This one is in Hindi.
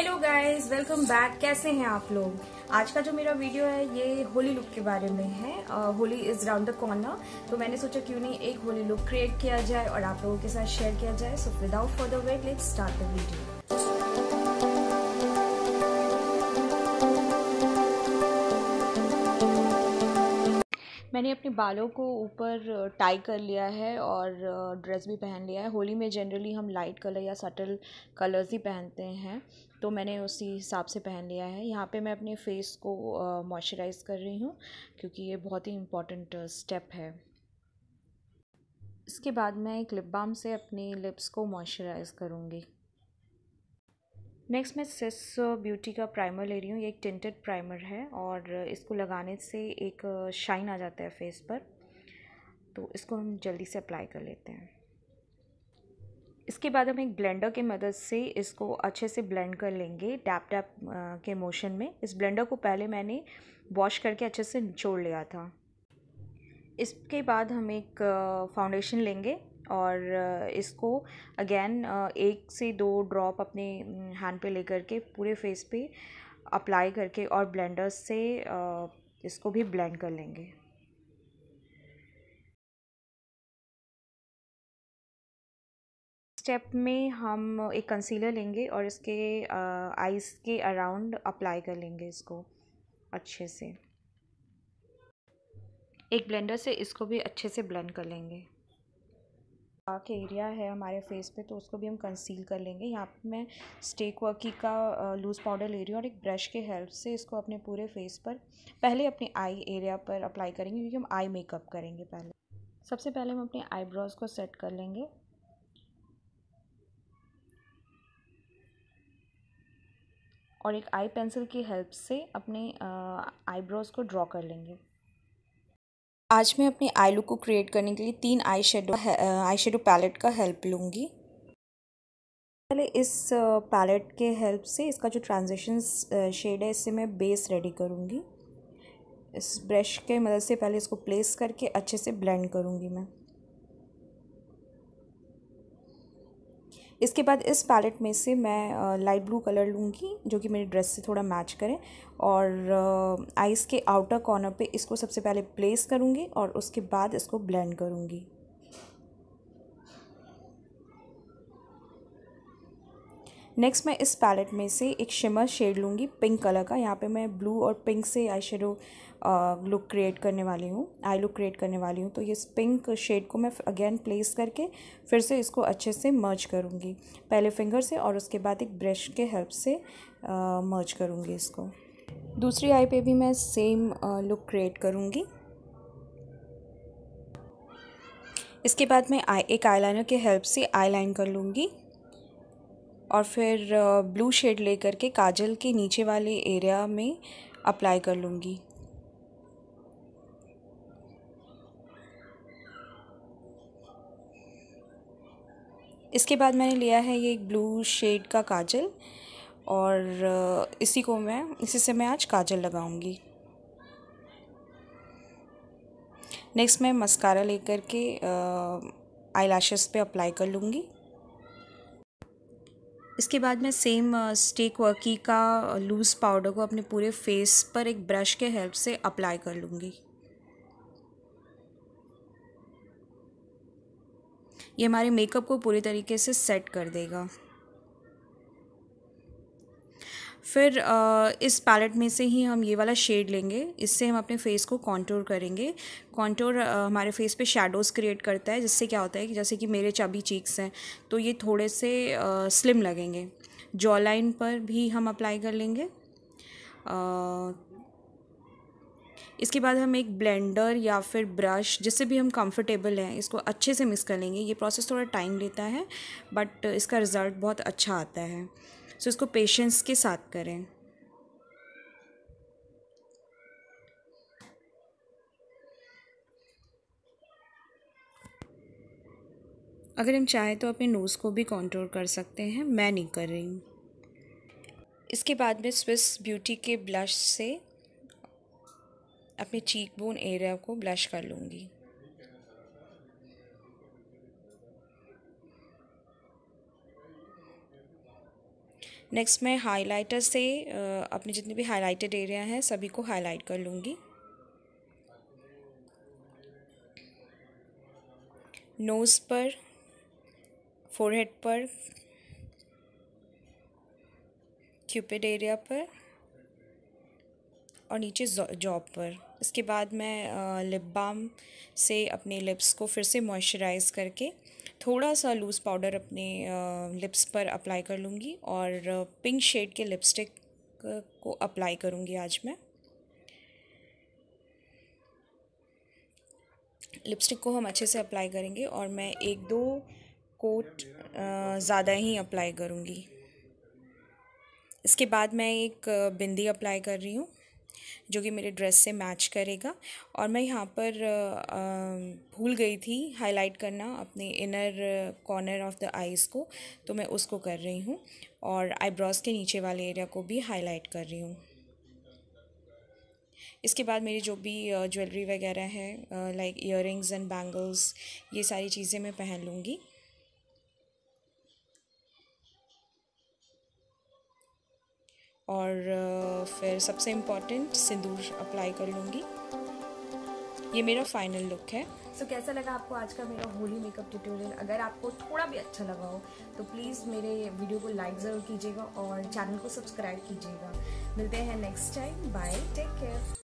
हेलो गाइस वेलकम बैक कैसे हैं आप लोग आज का जो मेरा वीडियो है ये होली लुक के बारे में है Holi is round the corner तो मैंने सोचा क्यों नहीं एक होली लुक क्रिएट किया जाए और आप लोगों के साथ शेयर किया जाए so without for the wait let's start the video मैंने अपने बालों को ऊपर टाई कर लिया है और ड्रेस भी पहन लिया है होली में जनरली हम लाइट कलर या सटल कलर्स ही पहनते हैं तो मैंने उसी हिसाब से पहन लिया है यहाँ पे मैं अपने फेस को मॉइस्चराइज़ कर रही हूँ क्योंकि ये बहुत ही इम्पॉर्टेंट स्टेप है इसके बाद मैं एक लिप बाम से अपने लिप्स को मॉइस्चराइज़ करूँगी नेक्स्ट मैं सेस ब्यूटी का प्राइमर ले रही हूँ ये एक टेंटेड प्राइमर है और इसको लगाने से एक शाइन आ जाता है फेस पर तो इसको हम जल्दी से अप्लाई कर लेते हैं इसके बाद हम एक ब्लेंडर की मदद से इसको अच्छे से ब्लेंड कर लेंगे टैप टैप के मोशन में इस ब्लेंडर को पहले मैंने वॉश करके अच्छे से निचोड़ लिया था इसके बाद हम एक फाउंडेशन लेंगे और इसको अगेन एक से दो ड्रॉप अपने हैंड पे लेकर के पूरे फेस पे अप्लाई करके और ब्लेंडर से इसको भी ब्लेंड कर लेंगे स्टेप में हम एक कंसीलर लेंगे और इसके आइज़ के अराउंड अप्लाई कर लेंगे इसको अच्छे से एक ब्लेंडर से इसको भी अच्छे से ब्लेंड कर लेंगे डार्क एरिया है हमारे फेस पे तो उसको भी हम कंसील कर लेंगे यहाँ पे मैं स्टेक वर्की का लूज़ पाउडर ले रही हूँ और एक ब्रश के हेल्प से इसको अपने पूरे फेस पर पहले अपने आई एरिया पर अप्लाई करेंगे क्योंकि हम आई मेकअप करेंगे पहले सबसे पहले हम अपने आईब्रोज़ को सेट कर लेंगे और एक आई पेंसिल की हेल्प से अपने आईब्रोज़ को ड्रॉ कर लेंगे आज मैं अपने आई लुक को क्रिएट करने के लिए तीन eye shadow eye shadow palette का हेल्प लूँगी पहले इस पैलेट के हेल्प से इसका जो ट्रांजेक्शन शेड है इससे मैं बेस रेडी करूँगी इस ब्रश के मदद से पहले इसको प्लेस करके अच्छे से ब्लेंड करूँगी मैं इसके बाद इस पैलेट में से मैं लाइट ब्लू कलर लूँगी जो कि मेरी ड्रेस से थोड़ा मैच करे और आइज़ के आउटर कॉर्नर पे इसको सबसे पहले प्लेस करूँगी और उसके बाद इसको ब्लेंड करूँगी नेक्स्ट मैं इस पैलेट में से एक शिमर शेड लूँगी पिंक कलर का यहाँ पे मैं ब्लू और पिंक से आई शेडो लुक क्रिएट करने वाली हूँ आई लुक क्रिएट करने वाली हूँ तो ये पिंक शेड को मैं अगेन प्लेस करके फिर से इसको अच्छे से मर्ज करूँगी पहले फिंगर से और उसके बाद एक ब्रश के हेल्प से मर्ज करूँगी इसको दूसरी आई पे भी मैं सेम लुक क्रिएट करूँगी इसके बाद मैं आई एक आईलाइनर के हेल्प से आई लाइन कर लूँगी और फिर ब्लू शेड ले के काजल के नीचे वाले एरिया में अप्लाई कर लूँगी इसके बाद मैंने लिया है ये एक ब्लू शेड का काजल और इसी को मैं इसी से मैं आज काजल लगाऊंगी नेक्स्ट मैं मस्कारा लेकर के आई पे अप्लाई कर लूँगी इसके बाद मैं सेम स्टेक वर्की का लूज़ पाउडर को अपने पूरे फेस पर एक ब्रश के हेल्प से अप्लाई कर लूँगी ये हमारे मेकअप को पूरी तरीके से सेट कर देगा फिर इस पैलेट में से ही हम ये वाला शेड लेंगे इससे हम अपने फेस को कॉन्टोर करेंगे कॉन्टोर हमारे फेस पे शेडोज़ क्रिएट करता है जिससे क्या होता है कि जैसे कि मेरे चबी चीक्स हैं तो ये थोड़े से स्लिम लगेंगे जॉ लाइन पर भी हम अप्लाई कर लेंगे इसके बाद हम एक ब्लेंडर या फिर ब्रश जिससे भी हम कंफर्टेबल हैं इसको अच्छे से मिक्स कर लेंगे ये प्रोसेस थोड़ा टाइम लेता है बट इसका रिज़ल्ट बहुत अच्छा आता है सो इसको पेशेंस के साथ करें अगर हम चाहें तो अपने नोज़ को भी कंट्रोल कर सकते हैं मैं नहीं कर रही इसके बाद में स्विस ब्यूटी के ब्लश से अपने चीक बोन एरिया को ब्लश कर लूँगी नेक्स्ट मैं हाइलाइटर से अपने जितने भी हाइलाइटेड एरिया हैं सभी को हाईलाइट कर लूँगी नोज़ पर फोरहेड पर क्यूपिड एरिया पर और नीचे जॉब पर उसके बाद मैं लिप बाम से अपने लिप्स को फिर से मॉइस्चराइज़ करके थोड़ा सा लूज़ पाउडर अपने लिप्स पर अप्लाई कर लूँगी और पिंक शेड के लिपस्टिक को अप्लाई करूँगी आज मैं लिपस्टिक को हम अच्छे से अप्लाई करेंगे और मैं एक दो कोट ज़्यादा ही अप्लाई करूँगी इसके बाद मैं एक बिंदी अप्लाई कर रही हूँ जो कि मेरे ड्रेस से मैच करेगा और मैं यहाँ पर भूल गई थी हाईलाइट करना अपने inner corner of the eyes को तो मैं उसको कर रही हूँ और आईब्रोज़ के नीचे वाले एरिया को भी हाईलाइट कर रही हूँ इसके बाद मेरी जो भी ज्वेलरी वगैरह है लाइक इयर एंड बैंगल्स ये सारी चीज़ें मैं पहन लूँगी और फिर सबसे इम्पॉर्टेंट सिंदूर अप्लाई कर लूँगी ये मेरा फाइनल लुक है सो so, कैसा लगा आपको आज का मेरा होली मेकअप ट्यूटोरियल अगर आपको थोड़ा भी अच्छा लगा हो तो प्लीज़ मेरे वीडियो को लाइक ज़रूर कीजिएगा और चैनल को सब्सक्राइब कीजिएगा मिलते हैं next time bye take care